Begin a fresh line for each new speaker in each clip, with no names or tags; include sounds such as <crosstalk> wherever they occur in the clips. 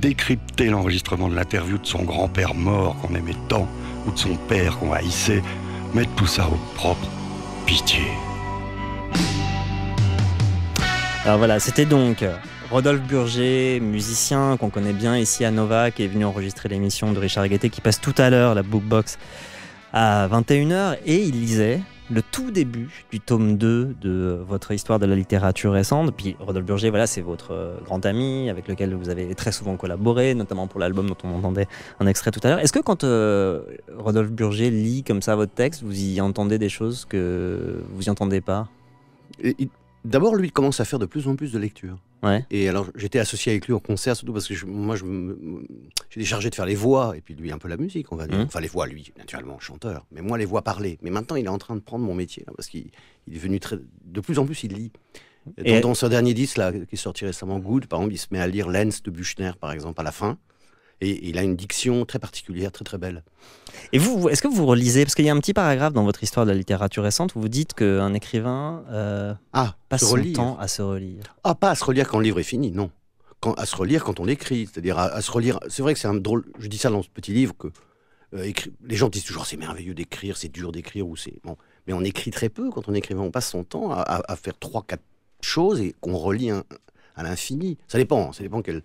décrypter l'enregistrement de l'interview de son grand-père mort qu'on aimait tant, ou de son père qu'on haïssait, mettre tout ça au propre. Pitié.
Alors voilà, c'était donc Rodolphe Burger, musicien qu'on connaît bien ici à Nova, qui est venu enregistrer l'émission de Richard Guettet, qui passe tout à l'heure, la Bookbox, à 21h, et il lisait le tout début du tome 2 de euh, votre histoire de la littérature récente. Puis Rodolphe Burger, voilà, c'est votre euh, grand ami avec lequel vous avez très souvent collaboré, notamment pour l'album dont on entendait un extrait tout à l'heure. Est-ce que quand euh, Rodolphe Burger lit comme ça votre texte, vous y entendez des choses que vous n'y entendez pas
D'abord, lui, il commence à faire de plus en plus de lectures. Et alors, j'étais associé avec lui au concert, surtout parce que moi, je j'étais chargé de faire les voix, et puis lui, un peu la musique, on va dire. Mmh. Enfin, les voix, lui, naturellement, chanteur. Mais moi, les voix parler. Mais maintenant, il est en train de prendre mon métier, parce qu'il est devenu très. De plus en plus, il lit. dans, ce dernier disque, là, qui est sorti récemment, Good, par exemple, il se met à lire Lenz de Buchner, par exemple, à la fin. Et, il a une diction très particulière, très très belle. Et
vous, est-ce que vous relisez Parce qu'il y a un petit paragraphe dans votre histoire de la littérature récente où vous dites qu'un écrivain euh, ah, passe son temps à
se relire. Ah, pas à se relire quand le livre est fini, non. Quand, à se relire quand on écrit, c'est-à-dire à, se relire. C'est vrai que c'est un drôle. Je dis ça dans ce petit livre que euh, les gens disent toujours c'est merveilleux d'écrire, c'est dur d'écrire ou c'est bon. Mais on écrit très peu quand on écrivain. On passe son temps à, faire trois, quatre choses et qu'on relit à l'infini. Ça dépend. Ça dépend quel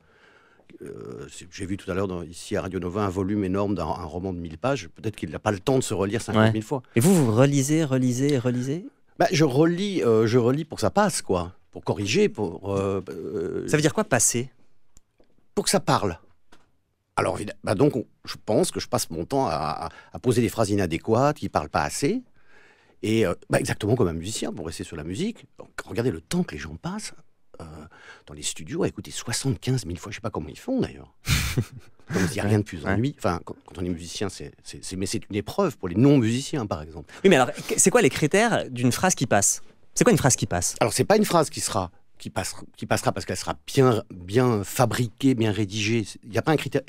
euh, j'ai vu tout à l'heure ici à Radio Nova un volume énorme d'un roman de 1000 pages. Peut-être qu'il n'a pas le temps de se relire 50 000 fois. Et vous, vous relisez, relisez, relisez bah, je, relis, euh, je relis pour que ça passe, quoi. Pour corriger, pour. Euh, ça veut dire quoi passer Pour que ça parle. Alors, bah, donc, je pense que je passe mon temps à, poser des phrases inadéquates qui ne parlent pas assez. Et bah, exactement comme un musicien, pour rester sur la musique. regardez le temps que les gens passent dans les studios à écouter 75 000 fois. Je sais pas comment ils font d'ailleurs. <laughs> Il n'y a rien de plus ennuyeux. Enfin, quand, on est musicien, c'est, mais c'est une épreuve pour les non-musiciens, par exemple. Oui, mais alors, c'est quoi les critères d'une phrase qui passe C'est quoi une phrase qui passe Alors, c'est pas une phrase qui sera qui, qui passera parce qu'elle sera bien, bien fabriquée, bien rédigée. Il n'y a pas un critère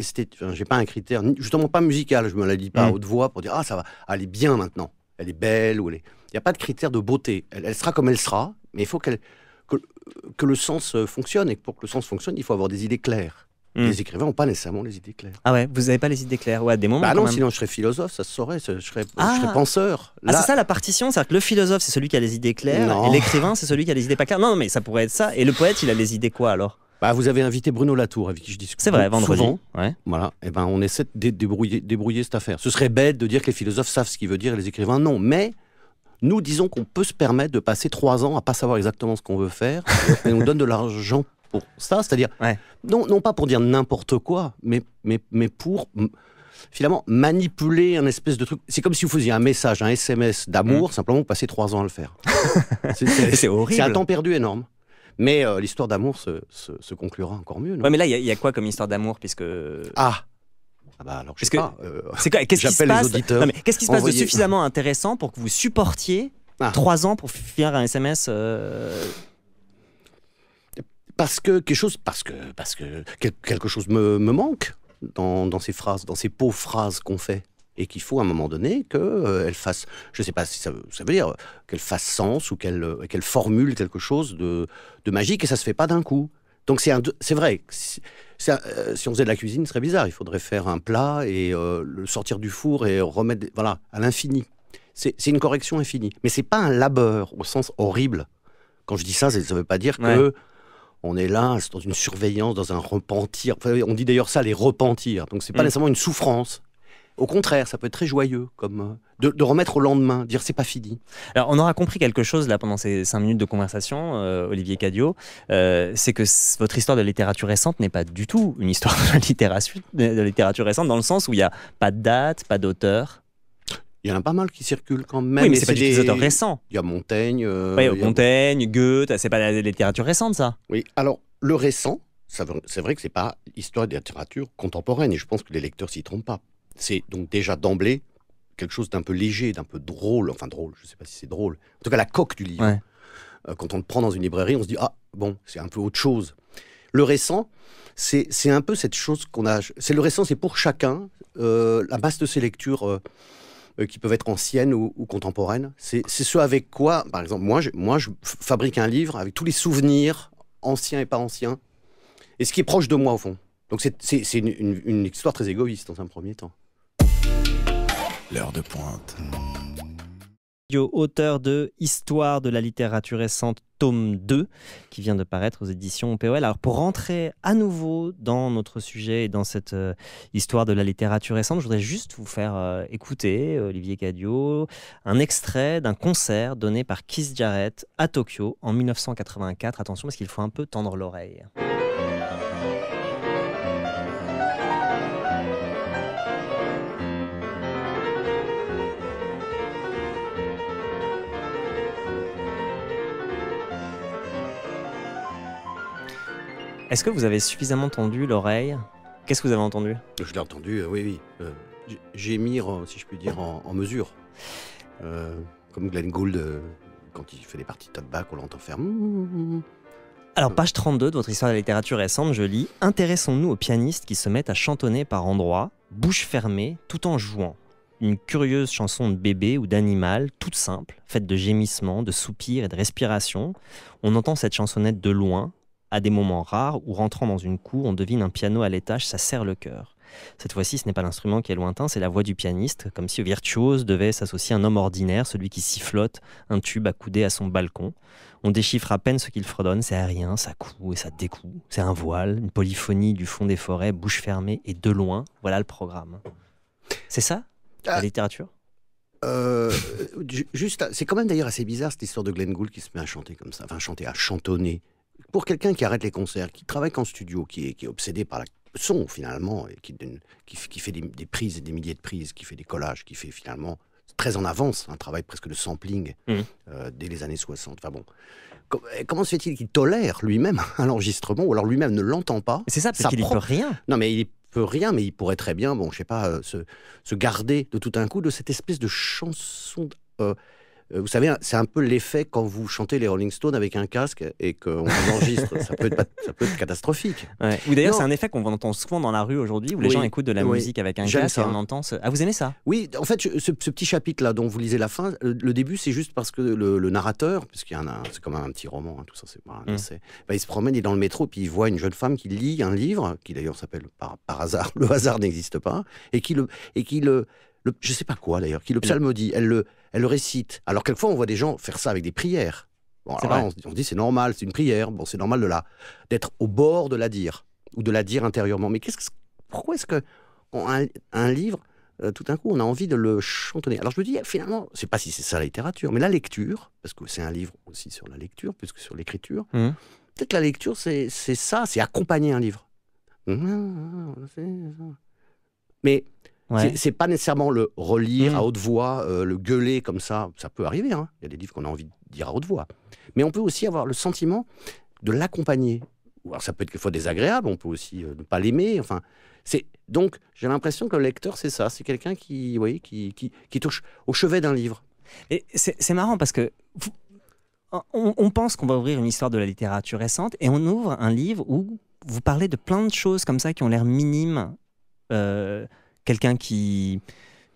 j'ai pas un critère, justement pas musical, je me la dis pas à mm. haute voix pour dire ah ça va, elle est bien maintenant, elle est belle ou elle est. Il n'y a pas de critère de beauté. elle sera comme elle sera, mais il faut qu'elle que, le sens euh, fonctionne. Et pour que le sens fonctionne, il faut avoir des idées claires. Hmm. Les écrivains n'ont pas nécessairement les idées claires.
Ah ouais, vous n'avez pas les idées claires ouais, à des moments. Bah non, sinon je
serais philosophe, ça se saurait, je serais,
ah. penseur. Ah, c'est ça la partition, c'est-à-dire que le philosophe c'est celui qui a les idées claires, et l'écrivain c'est celui qui a les idées pas claires. Non, mais ça pourrait être ça. Et le poète, il a les idées quoi alors bah, vous avez invité Bruno Latour, avec qui
je discute. C'est vrai, vendredi. Ouais. Voilà. Et eh ben, on essaie de débrouiller, débrouiller cette affaire. Ce serait bête de dire que les philosophes savent ce qu'il veut dire et les écrivains non. Mais nous disons qu'on peut se permettre de passer trois ans à pas savoir exactement ce qu'on veut faire, <laughs> et on donne de l'argent pour ça, c'est-à-dire non, pas pour dire n'importe quoi, mais, mais, mais pour finalement manipuler un espèce de truc. C'est comme si vous faisiez un message, un SMS d'amour, mm. simplement vous passez trois ans à le faire. <laughs> c'est horrible. C'est un temps perdu énorme. Mais euh, l'histoire d'amour se, conclura encore mieux. mais là, il y, y, a quoi comme histoire d'amour puisque... Ah ah bah alors, euh, <laughs> c'est Qu'est-ce qui se passe se passe de suffisamment
intéressant pour que vous supportiez ah. trois ans pour finir un SMS
euh Parce que quelque chose, parce que, parce que quelque chose me, me manque dans, dans ces phrases, dans ces pauvres phrases qu'on fait et qu'il faut à un moment donné qu'elles euh, fassent fasse, je ne sais pas si ça, ça veut dire, qu'elle fasse sens ou qu'elle euh, formule quelque chose de, de, magique et ça se fait pas d'un coup. Donc c'est vrai, euh, si on faisait de la cuisine, ce serait bizarre. Il faudrait faire un plat et euh, le sortir du four et remettre, voilà, à l'infini. C'est une correction infinie. Mais c'est pas un labeur au sens horrible. Quand je dis ça, ça ne veut pas dire que on est là, dans une surveillance, dans un repentir. on dit d'ailleurs ça, les repentir. Donc ce n'est pas mm. nécessairement une souffrance. Au contraire, ça peut être très joyeux, comme euh, de, remettre au lendemain, dire c'est pas fini.
Alors on aura compris quelque chose là pendant ces cinq minutes de conversation, euh, Olivier Cadio, euh, c'est que votre histoire de littérature récente n'est pas du
tout une histoire de littérature,
littérature récente dans le sens où il n'y a pas de date, pas d'auteur.
Il y en a pas mal qui circulent quand même. Oui, mais c'est pas des... des auteurs récents. Il y a Montaigne. oui, Goethe, c'est pas la littérature récente, ça. Oui, alors le récent, c'est vrai que c'est pas l'histoire de littérature contemporaine, et je pense que les lecteurs s'y trompent pas c'est donc déjà d'emblée quelque chose d'un peu léger, d'un peu drôle, enfin drôle, je ne sais pas si c'est drôle, en tout cas la coque du livre. Euh, quand on le prend dans une librairie, on se dit, ah bon, c'est un peu autre chose. Le récent, c'est, un peu cette chose qu'on a... C'est le récent, c'est pour chacun, euh, la base de ses lectures euh, qui peuvent être anciennes ou, contemporaines. C'est, ce avec quoi, par exemple, moi je, moi, je fabrique un livre avec tous les souvenirs, anciens et pas anciens, et ce qui est proche de moi au fond. Donc c'est, une histoire très égoïste dans un premier temps l'heure de pointe.
Auteur de Histoire de la littérature récente, tome 2, qui vient de paraître aux éditions POL. Alors, pour rentrer à nouveau dans notre sujet et dans cette euh, histoire de la littérature récente, je voudrais juste vous faire euh, écouter, euh, Olivier Cadio, un extrait d'un concert donné par Keith Jarrett à Tokyo en 1984. Attention, parce qu'il faut un peu tendre l'oreille. Est-ce que vous avez suffisamment tendu
l'oreille Qu'est-ce que vous avez entendu Je l'ai entendu, euh, oui, oui. Gémir, euh, si je puis dire, en, mesure. Euh, comme Glenn Gould, quand il fait les parties top back,
on l'entend faire. Mmh. Alors, page 32 de votre histoire de la littérature récente, je lis Intéressons-nous aux pianistes qui se mettent à chantonner par endroits, bouche fermée, tout en jouant. Une curieuse chanson de bébé ou d'animal, toute simple, faite de gémissements, de soupirs et de respirations. On entend cette chansonnette de loin, à des moments rares où, rentrant dans une cour, on devine un piano à l'étage, ça serre le cœur. Cette fois-ci, ce n'est pas l'instrument qui est lointain, c'est la voix du pianiste, comme si virtuose devait s'associer un homme ordinaire, celui qui sifflote un tube accoudé à son balcon. On déchiffre à peine ce qu'il fredonne, c'est aérien, ça coud et ça découd, c'est un voile, une polyphonie du fond des forêts, bouche fermée et de loin, voilà le programme. C'est ça, la ah. littérature
euh, juste, c'est quand même d'ailleurs assez bizarre cette histoire de Glenn Gould qui se met à chanter comme ça, enfin chanter, à chantonner pour quelqu'un qui arrête les concerts, qui travaille qu'en studio, qui est, obsédé par la son finalement, qui, fait des, prises et des milliers de prises, qui fait des collages, qui fait finalement très en avance un travail presque de sampling mmh. euh, dès les années 60. Enfin bon, comment se fait-il qu'il tolère lui-même <laughs> un enregistrement ou alors lui-même ne l'entend pas C'est ça, parce qu'il ne peut rien. Non mais il peut rien, mais il pourrait très bien, bon, je sais pas, euh, se, garder de tout un coup de cette espèce de chanson. Euh, euh, vous savez, c'est un peu l'effet quand vous chantez les Rolling Stones avec un casque et qu'on <laughs> enregistre. ça, peut être, catastrophique. Ou d'ailleurs, c'est un effet
qu'on entend souvent dans la rue aujourd'hui, où les gens écoutent de la musique avec un casque et on entend. Ah,
vous aimez ça Oui, en fait, ce, petit chapitre-là dont vous lisez la fin, euh, le, début, c'est juste parce que le, narrateur, puisqu'il y en a, c'est comme un petit roman, hein, tout ça, c'est pas ben, il se promène, il est dans le métro, puis il voit une jeune femme qui lit un livre, qui d'ailleurs s'appelle par, par, hasard, <laughs> le hasard n'existe pas, et qui le, et qui le je je sais pas quoi d'ailleurs, qui le psalmodie, elle le, elle le récite. Alors quelquefois, on voit des gens faire ça avec des prières. on, se dit c'est normal, c'est une prière. Bon, c'est normal de la d'être au bord de la dire ou de la dire intérieurement. Mais qu'est-ce que, pourquoi est-ce que un, livre euh, tout d'un coup, on a envie de le chantonner. Alors je me dis, finalement, je sais pas si c'est ça la littérature, mais la lecture, parce que c'est un livre aussi sur la lecture, plus que sur l'écriture, mmh. peut-être la lecture, c'est ça, c'est accompagner un livre. Mmh. Mais c'est pas nécessairement le relire mm. à haute voix, euh, le gueuler comme ça. Ça peut arriver. Hein. Il y a des livres qu'on a envie de dire à haute voix. Mais on peut aussi avoir le sentiment de l'accompagner. Alors ça peut être quelquefois désagréable. On peut aussi euh, ne pas l'aimer. Enfin, c'est donc j'ai l'impression que le lecteur c'est ça. C'est quelqu'un qui, qui, qui, qui touche au chevet d'un livre. Et c'est marrant parce que
on, pense qu'on va ouvrir une histoire de la littérature récente et on ouvre un livre où vous parlez de plein de choses comme ça qui ont l'air minimes. Euh, quelqu'un qui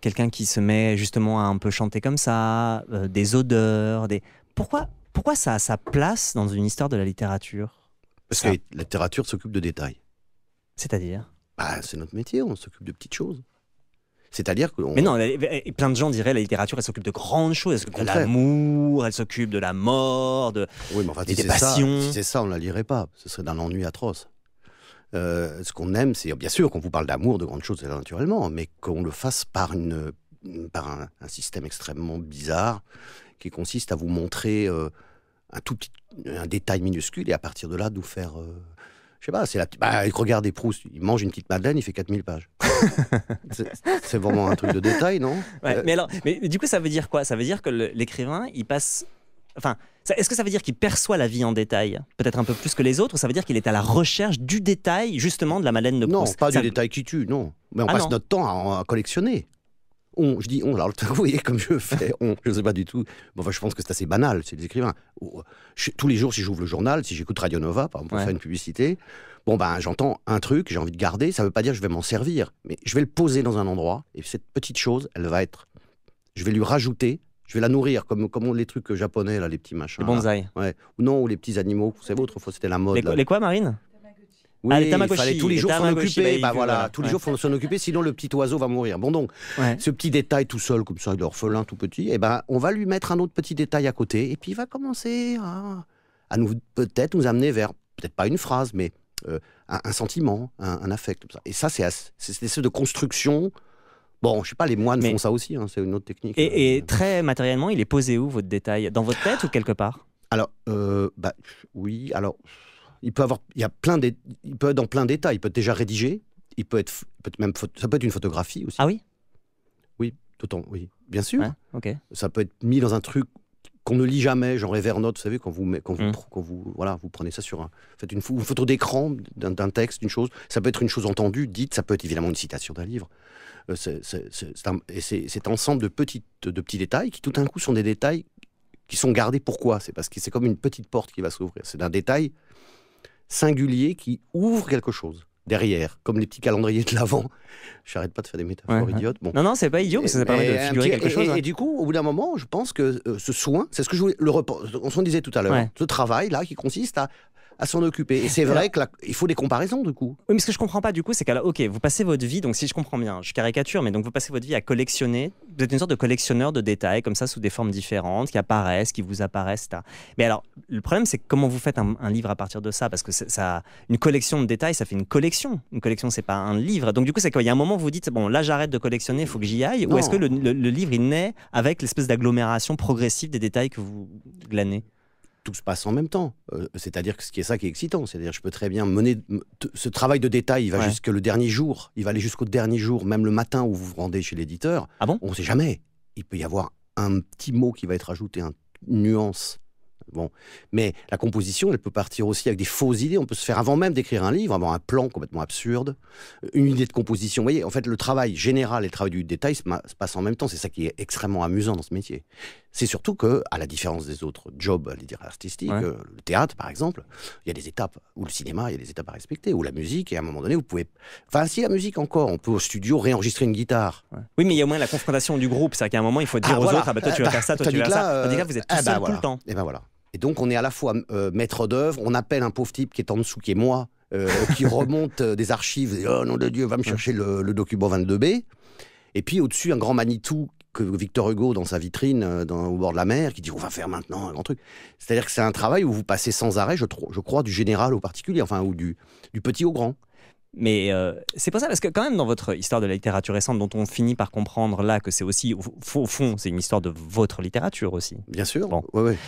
quelqu'un qui se met justement à un peu chanter comme ça, euh, des odeurs, des pourquoi pourquoi ça a sa
place dans une histoire de la littérature Parce que la littérature s'occupe de détails. C'est-à-dire bah, c'est notre métier, on s'occupe de petites choses. C'est-à-dire que. Mais non, plein de gens diraient la littérature, elle s'occupe de grandes choses. Elle s'occupe de l'amour, elle s'occupe de la mort, Oui, des passions. si c'est ça, on ne la lirait pas. Ce serait d'un ennui atroce. Euh, ce qu'on aime, c'est bien sûr qu'on vous parle d'amour, de grandes choses, naturellement, mais qu'on le fasse par, un, système extrêmement bizarre qui consiste à vous montrer euh, un tout petit un détail minuscule et à partir de là, nous faire. Je euh, je sais pas, c'est la bah, regardez Proust, il mange une petite madeleine, il fait 4000 pages. <laughs> c'est vraiment un truc de détail, non
Mais alors, mais du coup, ça veut dire quoi Ça veut dire que l'écrivain, il passe Enfin, est-ce que ça veut dire qu'il perçoit la vie en détail, peut-être un peu plus que les autres, ça veut dire qu'il est à la recherche du détail, justement, de la
Madeleine de Proust Non, pas du détail qui tue, non. Mais on ah passe notre temps à, collectionner. On, je dis on, alors <laughs> vous voyez comme je fais, on, je ne sais pas du tout. Bon, je pense que c'est assez banal, c'est des écrivains. tous les jours, si j'ouvre le journal, si j'écoute Radio Nova, par exemple, pour faire une publicité, bon, ben, j'entends un truc, j'ai envie de garder, ça ne veut pas dire que je vais m'en servir, mais je vais le poser dans un endroit, et cette petite chose, elle va être. Je vais lui rajouter je vais la nourrir, comme, comme les trucs japonais, là, les petits machins. Les bonsaïs. Ouais. Ou non, ou les petits animaux, vous savez, autrefois c'était la mode. Les, quoi, Marine
ah, les il fallait tous les jours s'en occuper. Bah, bah voilà, tous les jours
faut s'en occuper, sinon le petit oiseau va mourir. Bon donc, ce petit détail tout seul comme ça, il est orphelin tout petit. Et eh ben, on va lui mettre un autre petit détail à côté, et puis il va commencer à, nous peut-être nous amener vers peut-être pas une phrase, mais euh, un, sentiment, un, affect. Comme ça. Et ça, c'est c'est de construction Bon, je sais pas, les moines font ça aussi, hein, c'est une autre technique. Et, euh. très matériellement, il est posé où votre détail Dans votre tête ou quelque part Alors, euh, bah, oui, alors, il peut avoir, il y a plein peut être dans plein d'états. Il peut être déjà rédigé, il peut être, peut même, ça peut être une photographie aussi. Ah oui Oui, tout le temps, oui. Bien sûr. ok. Ça peut être mis dans un truc qu'on ne lit jamais, genre Evernote, vous savez, quand vous, quand mm. quand vous, voilà, vous prenez ça sur un, faites une, photo d'écran d'un texte, d'une chose, ça peut être une chose entendue, dite, ça peut être évidemment une citation d'un livre. Euh, c'est cet ensemble de, petites, de petits détails qui tout d'un coup sont des détails qui sont gardés. Pourquoi C'est parce que c'est comme une petite porte qui va s'ouvrir. C'est un détail singulier qui ouvre quelque chose derrière, comme les petits calendriers de l'avant. J'arrête pas de faire des métaphores idiotes. Bon. Non, non, c'est pas idiot, mais ça, permet de figurer quelque chose. Hein. Et, du coup, au bout d'un moment, je pense que euh, ce soin, c'est ce que je voulais. Le repos, on disait tout à l'heure, hein, ce travail là qui consiste à à s'en occuper. Et c'est vrai qu'il il faut des comparaisons, du coup. Oui, mais ce que je comprends
pas, du coup, c'est qu'alors, ok, vous passez votre vie, donc si je comprends bien, je caricature, mais donc vous passez votre vie à collectionner. Vous êtes une sorte de collectionneur de détails, comme ça, sous des formes différentes, qui apparaissent, qui vous apparaissent, etc. Mais alors, le problème, c'est comment vous faites un, livre à partir de ça Parce que ça, une collection de détails, ça fait une collection. Une collection, c'est pas un livre. Donc, du coup, c'est qu'il y a un moment, où vous dites, bon, là, j'arrête de collectionner, il faut que j'y aille. Ou est-ce que le, le
livre, il naît avec l'espèce d'agglomération progressive des détails que vous glanez tout se passe en même temps. Euh, c'est-à-dire que ce qui est ça qui est excitant. C'est-à-dire je peux très bien mener ce travail de détail, il va dernier jour, il va aller jusqu'au dernier jour, même le matin où vous vous rendez chez l'éditeur. Ah On ne sait jamais. Il peut y avoir un petit mot qui va être ajouté, une nuance Bon. Mais la composition, elle peut partir aussi avec des fausses idées. On peut se faire, avant même d'écrire un livre, avoir un plan complètement absurde, une idée de composition. Vous voyez, en fait, le travail général et le travail du détail se, passent en même temps. C'est ça qui est extrêmement amusant dans ce métier. C'est surtout que, à la différence des autres jobs, à dire artistiques, euh, le théâtre, par exemple, il y a des étapes, ou le cinéma, il y a des étapes à respecter, ou la musique, et à un moment donné, vous pouvez. Enfin, si la musique encore, on peut au studio réenregistrer une guitare. Oui, mais il y a au moins la confrontation du groupe. C'est-à-dire qu'à un moment, il faut ah, dire aux autres, ah, bah, toi, tu vas faire ça, toi, tu vas faire ça. en euh, là, vous êtes eh ben tout le temps. Et eh ben voilà. Et donc on est à la fois euh, maître d'œuvre, on appelle un pauvre type qui est en dessous, qui est moi, euh, qui <laughs> remonte euh, des archives, oh nom de Dieu, va me chercher le, document 22B. Et puis au-dessus, un grand Manitou que Victor Hugo dans sa vitrine au bord de la mer qui dit on va faire maintenant un grand truc. C'est-à-dire que c'est un travail où vous passez sans arrêt, je, crois, du général au particulier, enfin, ou du petit au grand. Mais
euh, c'est pas ça, parce que quand même dans votre histoire de la littérature récente, dont on finit par comprendre là que c'est aussi, au, fond, c'est une histoire de votre littérature aussi. Bien sûr,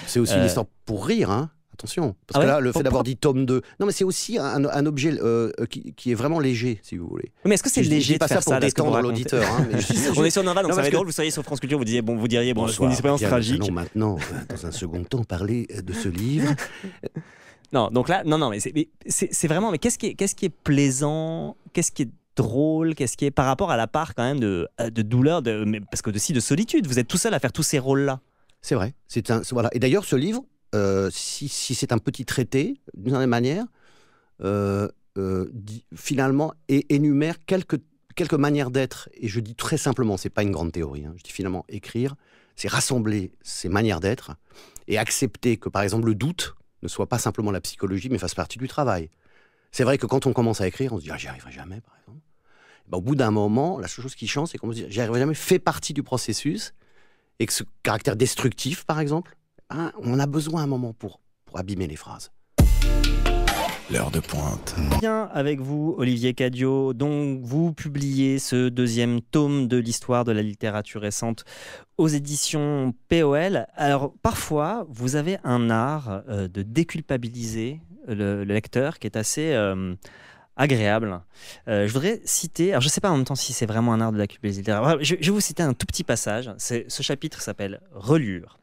c'est aussi une euh, histoire pour rire, hein
attention. Parce ah que là, le fait d'avoir dit tome 2, non mais c'est aussi un, objet euh, qui, est vraiment léger, si vous voulez. Mais est-ce que c'est léger pas ça pour détendre l'auditeur hein, <laughs> On est sur Nova, donc ça va drôle,
vous seriez sur France Culture, vous disiez, bon, vous diriez, bon, c'est une expérience tragique. Non,
maintenant, dans un second temps, parler de ce livre.
<laughs> Non, donc là, non, non, mais c'est vraiment, mais qu'est-ce qui, est, qui est plaisant Qu'est-ce qui est drôle Qu'est-ce qui est par rapport à la part quand même de, euh, de douleur, de, parce que aussi de
solitude Vous êtes tout seul à faire tous ces rôles-là. C'est vrai. C'est un voilà. Et d'ailleurs, ce livre, euh, si, c'est un petit traité d'une certaine manière, euh, finalement énumère quelques quelques manières d'être. Et je dis très simplement, c'est pas une grande théorie. Hein. Je dis finalement écrire, c'est rassembler ces manières d'être et accepter que par exemple le doute ne soit pas simplement la psychologie, mais fasse partie du travail. C'est vrai que quand on commence à écrire, on se dit ah, j'y arriverai jamais, par exemple. Ben, au bout d'un moment, la seule chose qui change, c'est qu'on se dit j'y arriverai jamais, fait partie du processus, et que ce caractère destructif, par exemple, hein, on a besoin à un moment pour, pour abîmer les phrases l'heure de pointe.
Bien avec vous, Olivier Cadio. Donc, vous publiez ce deuxième tome de l'histoire de la littérature récente aux éditions POL. Alors, parfois, vous avez un art euh, de déculpabiliser le, lecteur qui est assez. Euh, agréable. Euh, je voudrais citer, alors je ne sais pas en même temps si c'est vraiment un art de la culpabiliser. Je, vais vous citer un tout petit passage. Ce chapitre s'appelle Relure.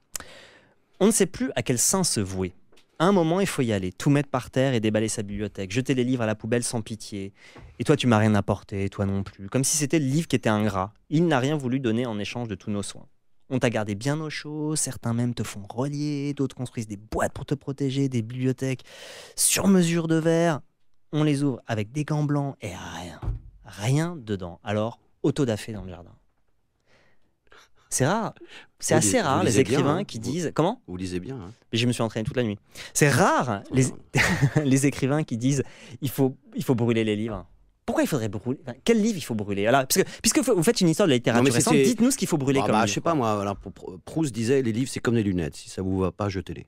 On ne sait plus à quel sein se vouer un moment, il faut y aller, tout mettre par terre et déballer sa bibliothèque, jeter les livres à la poubelle sans pitié. Et toi, tu m'as rien apporté, toi non plus. Comme si c'était le livre qui était ingrat. Il n'a rien voulu donner en échange de tous nos soins. On t'a gardé bien au chaud, certains même te font relier, d'autres construisent des boîtes pour te protéger, des bibliothèques sur mesure de verre. On les ouvre avec des gants blancs et rien, rien dedans. Alors, auto-dafé dans le jardin. C'est rare. C'est assez rare les écrivains hein. qui disent comment
Vous lisez bien. Hein.
mais Je me suis entraîné toute la nuit. C'est rare les, oh. <laughs> les écrivains qui disent il faut il faut brûler les livres. Pourquoi il faudrait brûler Quel livre il faut brûler alors, parce que, Puisque vous faites une histoire de la littérature récente, dites-nous ce qu'il faut brûler ah, comme bah, livre. Je sais
pas moi. Proust disait les livres c'est comme des lunettes. Si ça vous va pas, jetez-les.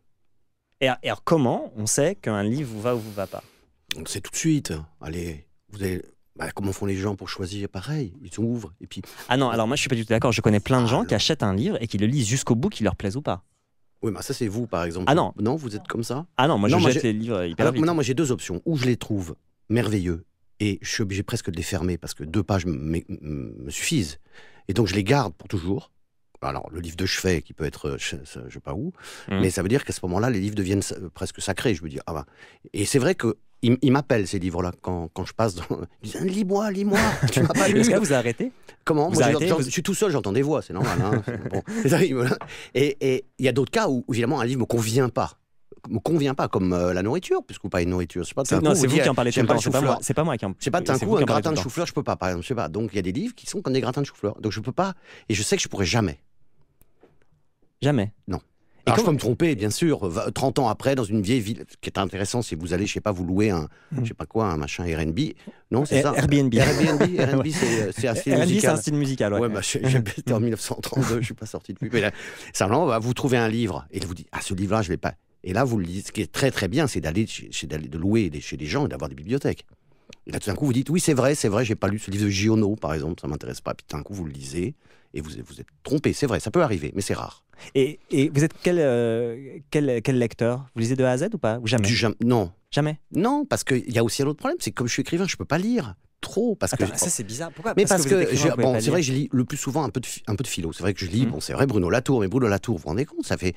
Et, alors comment on sait qu'un livre vous va ou vous va pas C'est tout de suite. Allez, vous allez bah, comment font les gens pour choisir Pareil, ils ouvrent et puis.
Ah non, alors moi je suis pas du tout d'accord. Je connais plein de gens ah, qui
achètent un livre et qui le lisent jusqu'au bout, qu'il leur plaise ou pas. Oui, mais bah, ça c'est vous par exemple. Ah non. Non, vous êtes comme ça. Ah non, moi je jette les livres hyper Non, moi j'ai deux options. Ou je les trouve merveilleux et je suis obligé presque de les fermer parce que deux pages me suffisent. Et donc je les garde pour toujours. Alors, le livre de chevet qui peut être euh, je ne sais pas où, mmh. mais ça veut dire qu'à ce moment-là, les livres deviennent euh, presque sacrés. Je veux dire, ah bah. Et c'est vrai que il, il m'appelle ces livres-là quand, quand, je passe. Dans... Ils disent eh, Lis-moi, lis-moi, tu m'as pas <laughs> lu. Est-ce que vous arrêtez Comment vous Moi, arrêtez, Je suis tout seul, j'entends des voix, c'est normal. Hein <laughs> bon. <laughs> Et il y a d'autres cas où, évidemment, un livre ne me convient pas me convient pas comme euh, la nourriture puisque pas une nourriture c'est pas c'est vous, qui en parlez tout le c'est pas moi c'est pas
moi qui en c'est pas d'un coup un gratin de chou-fleur
je peux pas par exemple je sais pas donc il y a des livres qui sont comme des gratins de chou-fleur donc je peux pas et je sais que je pourrais jamais jamais non alors, quand... je peux me tromper, bien sûr. 30 ans après, dans une vieille ville, ce qui est intéressant, si vous allez, je sais pas, vous louer un, mm. je sais pas quoi, un machin Airbnb. Non, c'est ça. Airbnb. Airbnb, <laughs> Airbnb c'est euh, assez style musical. c'est un style musical. Ouais, ouais bah, été en 1932, je suis pas sorti depuis. Mais là, simplement, bah, vous trouvez un livre et vous dites, ah, ce livre-là, je vais pas. Et là, vous le dites, ce qui est très très bien, c'est d'aller, d'aller de louer des, chez des gens et d'avoir des bibliothèques. Et là, tout d'un coup, vous dites, oui, c'est vrai, c'est vrai, j'ai pas lu ce livre de Giono, par exemple, ça m'intéresse pas. Puis d'un coup, vous le lisez et vous vous êtes trompé, c'est vrai, ça peut arriver, mais c'est rare. Et, vous êtes euh, quel, lecteur Vous lisez de A à Z ou pas jamais Non. Jamais Non, parce qu'il y a aussi un autre problème, c'est que comme je suis écrivain, je ne peux pas lire trop parce que ça c'est bizarre pourquoi mais parce, que, je... bon c'est vrai je lis le plus souvent un peu de philo c'est vrai que je lis mmh. bon c'est vrai Bruno Latour mais Bruno Latour vous vous rendez compte ça fait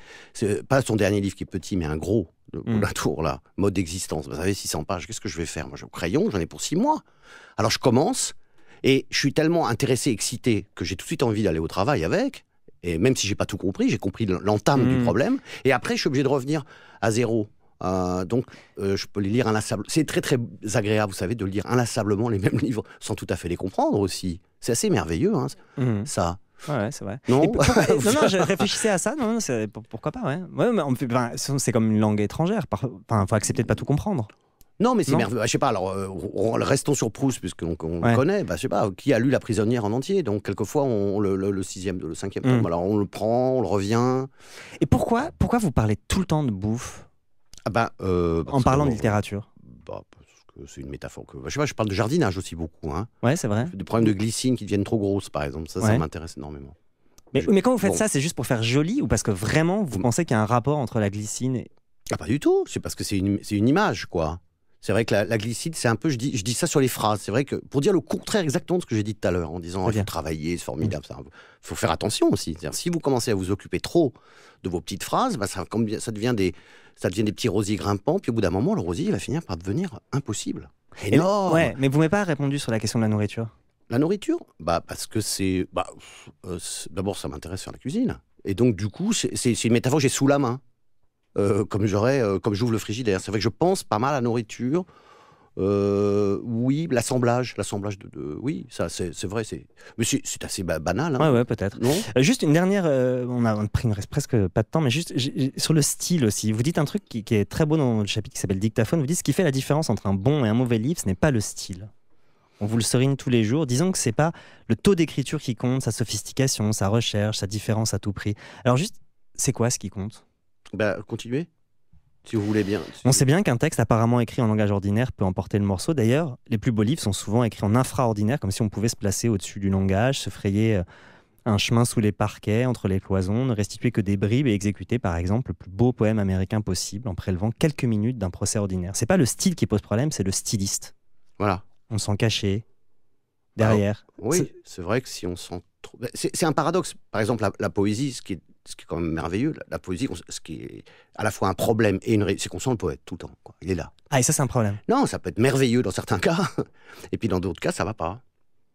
pas son dernier livre qui est petit mais un gros de mmh. Latour là mode d'existence vous savez 600 pages qu'est-ce que je vais faire moi j'ai un crayon j'en ai pour six mois alors je commence et je suis tellement intéressé excité que j'ai tout de suite envie d'aller au travail avec et même si j'ai pas tout compris, j'ai compris l'entame du hmm. problème. Et après, je suis obligé de revenir à zéro. Euh, donc, euh, je peux les lire inlassablement. C'est très très agréable, vous savez, de lire inlassablement les mêmes <laughs> livres sans tout à fait les comprendre aussi. C'est assez merveilleux, hein, hmm. ça.
Ouais, c'est vrai. <laughs> Non, non, je réfléchissais à ça. Non, pourquoi pas, ouais. ouais mais c'est comme une langue étrangère. Enfin, faut accepter de pas tout comprendre.
Non, mais c'est merveilleux. Ah, je sais pas, alors, euh, restons sur Proust, puisqu'on on connaît. Bah, je sais pas, qui a lu La prisonnière en entier Donc, quelquefois, on, le, le, le le cinquième mmh. alors on le prend, on le revient. Et pourquoi, pourquoi vous parlez tout le temps de bouffe ah bah, euh, En parlant de littérature bah, c'est une métaphore que bah, je sais pas, je parle de jardinage aussi beaucoup. Hein. Ouais, c'est vrai. Des problèmes de glycine qui deviennent trop grosses, par exemple. Ça, ça m'intéresse énormément.
Mais, quand vous faites ça,
c'est juste pour faire joli ou parce que vraiment vous pensez qu'il y a un rapport entre la glycine et... Ah, pas du tout. C'est parce que c'est une, une image, quoi. C'est vrai que la, glycide, c'est un peu, je dis, ça sur les phrases. C'est vrai que pour dire le contraire exactement de ce que j'ai dit tout à l'heure, en disant il faut travailler, c'est formidable, mm. il faut faire attention aussi. Si vous commencez à vous occuper trop de vos petites phrases, bah, ça, devient des, petits rosiers grimpants, puis au bout d'un moment, le rosier va finir par devenir impossible. et Ouais,
mais vous m'avez pas répondu sur la question de la nourriture.
La nourriture bah, Parce que c'est. Bah, euh, D'abord, ça m'intéresse faire la cuisine. Et donc, du coup, c'est une métaphore que j'ai sous la main. Euh, comme j'aurais, euh, comme j'ouvre le frigidaire. C'est vrai que je pense pas mal à la nourriture. Euh, oui, l'assemblage, l'assemblage de, oui, ça c'est, vrai, c'est, mais c'est, assez banal. Hein. Ouais, ouais peut-être. juste une
dernière, on a reste presque pas de temps, mais juste sur le style aussi. Vous dites un truc qui, qui est très beau dans le chapitre qui s'appelle Dictaphone. Vous dites ce qui fait la différence entre un bon et un mauvais livre, ce n'est pas le style on vous le serine tous les jours. Disons que c'est pas le taux d'écriture qui compte, sa sophistication, sa recherche, sa différence à tout prix. Alors juste, c'est quoi ce qui compte
bah, continuez. Si vous voulez bien. On
sait bien qu'un texte apparemment écrit en langage ordinaire peut emporter le morceau. D'ailleurs, les plus beaux livres sont souvent écrits en infraordinaire, comme si on pouvait se placer au-dessus du langage, se frayer euh, un chemin sous les parquets, entre les cloisons, ne restituer que des bribes et exécuter par exemple le plus beau poème américain possible en prélevant quelques minutes d'un procès ordinaire. C'est pas le style qui pose problème, c'est le styliste. Voilà. On s'en cachait derrière.
Bah, oui, c'est vrai que si on s'en bah, c'est un paradoxe. Par exemple, la, la poésie, ce qui est ce qui est quand même merveilleux, la, poésie, ce qui est à la fois un problème et une c'est qu'on sent le poète tout le temps. Il est là.
Ah, et ça, c'est un problème
Non, ça peut être merveilleux dans certains cas, <laughs> et puis dans d'autres cas, ça va pas.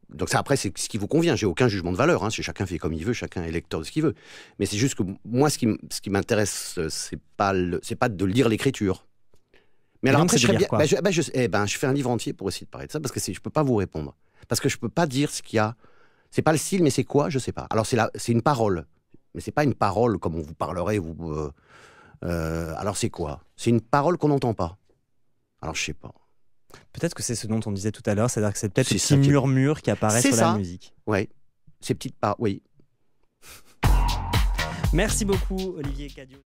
Donc ça, après, c'est ce qui vous convient. J'ai aucun jugement de valeur. Hein. Chacun fait comme il veut, chacun est lecteur de ce qu'il veut. Mais c'est juste que moi, ce qui, ce qui m'intéresse, euh, c'est pas, c'est pas de lire l'écriture. Mais alors après, je, bah, bah, eh ben, je fais un livre entier pour essayer de parler de ça parce que je peux pas vous répondre. Parce que je peux pas dire ce qu'il y a. C'est pas le style, mais c'est quoi Je sais pas. Alors c'est, c'est une parole. Mais c'est pas une parole comme on vous parlerait. Euh, euh, alors c'est quoi C'est une parole qu'on n'entend pas. Alors je sais pas. Peut-être que c'est ce dont on disait tout à l'heure, c'est-à-dire que c'est peut-être ces petits murmures qui apparaissent sur la musique. Oui, ces petites paroles, oui.
Merci beaucoup Olivier Cadio.